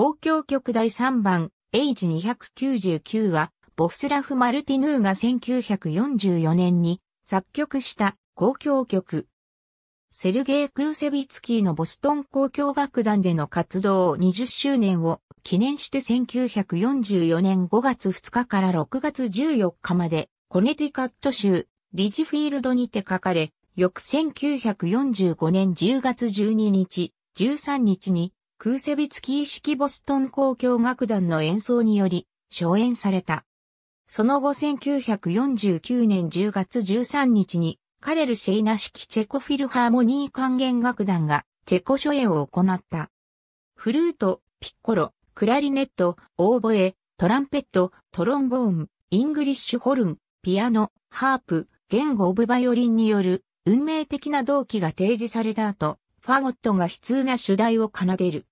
公共曲第3番、H299 は、ボスラフ・マルティヌーが1944年に作曲した公共曲。セルゲイ・クーセビツキーのボストン公共楽団での活動20周年を記念して1944年5月2日から6月14日までコネティカット州リジフィールドにて書かれ、翌1945年10月12日、13日にクーセビツキー式ボストン公共楽団の演奏により、初演された。その後1949年10月13日に、カレル・シェイナ式チェコフィルハーモニー管弦楽団が、チェコ初演を行った。フルート、ピッコロ、クラリネット、オーボエ、トランペット、トロンボーン、イングリッシュホルン、ピアノ、ハープ、言語オブバイオリンによる運命的な同期が提示された後、ファゴットが悲痛な主題を奏でる。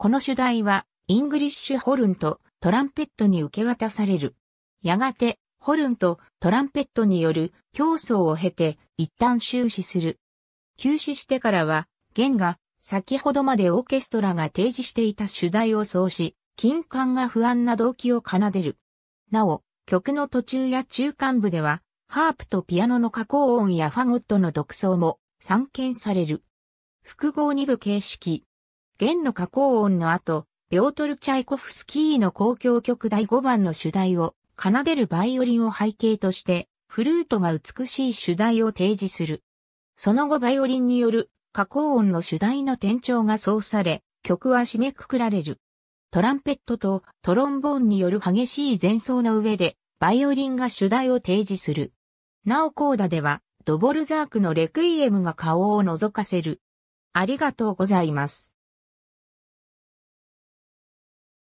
この主題は、イングリッシュホルンとトランペットに受け渡される。やがて、ホルンとトランペットによる競争を経て、一旦終始する。休止してからは、弦が先ほどまでオーケストラが提示していた主題を奏し、金管が不安な動機を奏でる。なお、曲の途中や中間部では、ハープとピアノの加工音やファゴットの独奏も散見される。複合二部形式、弦の加工音の後、ピョートル・チャイコフスキーの公共曲第5番の主題を奏でるバイオリンを背景として、フルートが美しい主題を提示する。その後バイオリンによる加工音の主題の転調が奏され、曲は締めくくられる。トランペットとトロンボーンによる激しい前奏の上で、バイオリンが主題を提示する。なおコーダでは、ドボルザークのレクイエムが顔を覗かせる。ありがとうございます。